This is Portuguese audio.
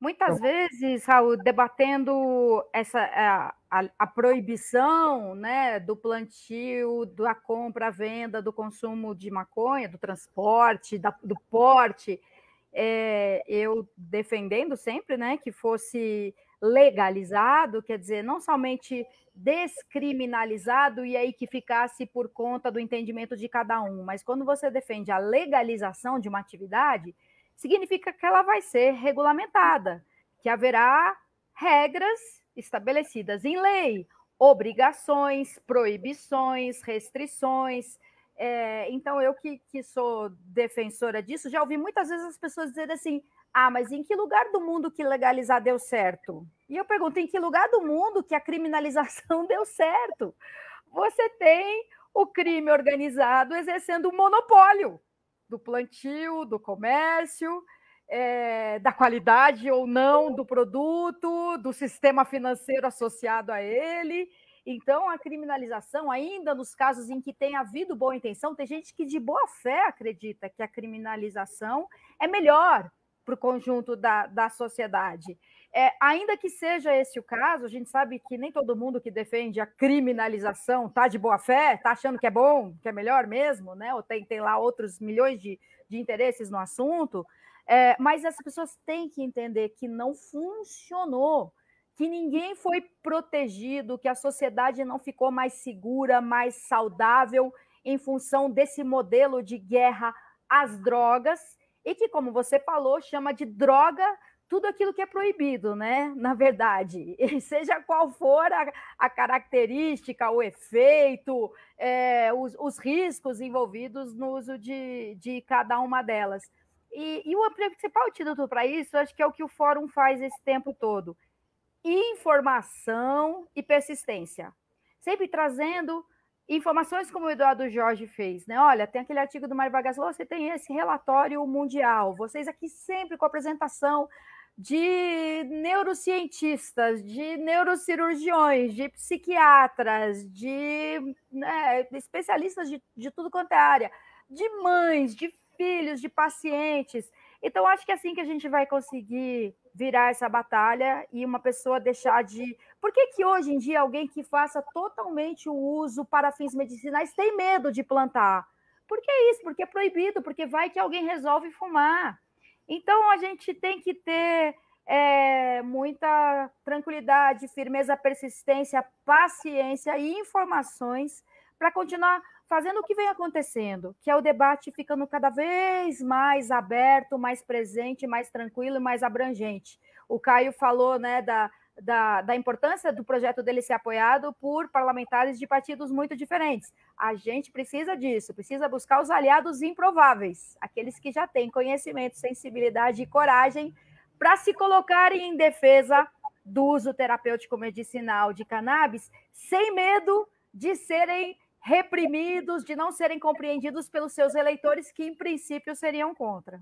Muitas então, vezes, Raul, debatendo essa, a, a, a, proibição né, do plantio, da compra, venda, do consumo de maconha, do transporte, da, do porte, é, eu defendendo sempre né, que fosse legalizado, quer dizer, não somente descriminalizado e aí que ficasse por conta do entendimento de cada um, mas quando você defende a legalização de uma atividade, significa que ela vai ser regulamentada, que haverá regras estabelecidas em lei, obrigações, proibições, restrições. É, então, eu que, que sou defensora disso, já ouvi muitas vezes as pessoas dizerem assim: ah, mas em que lugar do mundo que legalizar deu certo? E eu pergunto: em que lugar do mundo que a criminalização deu certo? Você tem o crime organizado exercendo um monopólio do plantio, do comércio, é, da qualidade ou não do produto, do sistema financeiro associado a ele. Então, a criminalização, ainda nos casos em que tem havido boa intenção, tem gente que de boa fé acredita que a criminalização é melhor, para o conjunto da, da sociedade. É, ainda que seja esse o caso, a gente sabe que nem todo mundo que defende a criminalização está de boa fé, está achando que é bom, que é melhor mesmo, né? ou tem, tem lá outros milhões de, de interesses no assunto, é, mas as pessoas têm que entender que não funcionou, que ninguém foi protegido, que a sociedade não ficou mais segura, mais saudável em função desse modelo de guerra às drogas e que, como você falou, chama de droga tudo aquilo que é proibido, né? Na verdade, e seja qual for a, a característica, o efeito, é, os, os, riscos envolvidos no uso de, de cada uma delas. E, e o principal título para isso, acho que é o que o fórum faz esse tempo todo: informação e persistência. Sempre trazendo informações como o Eduardo Jorge fez, né? Olha, tem aquele artigo do Mário Vargas Llosa, você tem esse relatório mundial. Vocês aqui sempre com a apresentação de neurocientistas, de neurocirurgiões, de psiquiatras, de né, especialistas de, de tudo quanto é área, de mães, de filhos, de pacientes. Então, acho que é assim que a gente vai conseguir virar essa batalha e uma pessoa deixar de. Por que, que hoje em dia alguém que faça totalmente o uso para fins medicinais tem medo de plantar? Por que isso? Porque é proibido, porque vai que alguém resolve fumar. Então, a gente tem que ter é, muita tranquilidade, firmeza, persistência, paciência e informações para continuar fazendo o que vem acontecendo, que é o debate ficando cada vez mais aberto, mais presente, mais tranquilo e mais abrangente. O Caio falou né, da, da, da, importância do projeto dele ser apoiado por parlamentares de partidos muito diferentes. A gente precisa disso, precisa buscar os aliados improváveis, aqueles que já têm conhecimento, sensibilidade e coragem para se colocarem em defesa do uso terapêutico medicinal de cannabis, sem medo de serem reprimidos, de não serem compreendidos pelos seus eleitores, que em princípio seriam contra.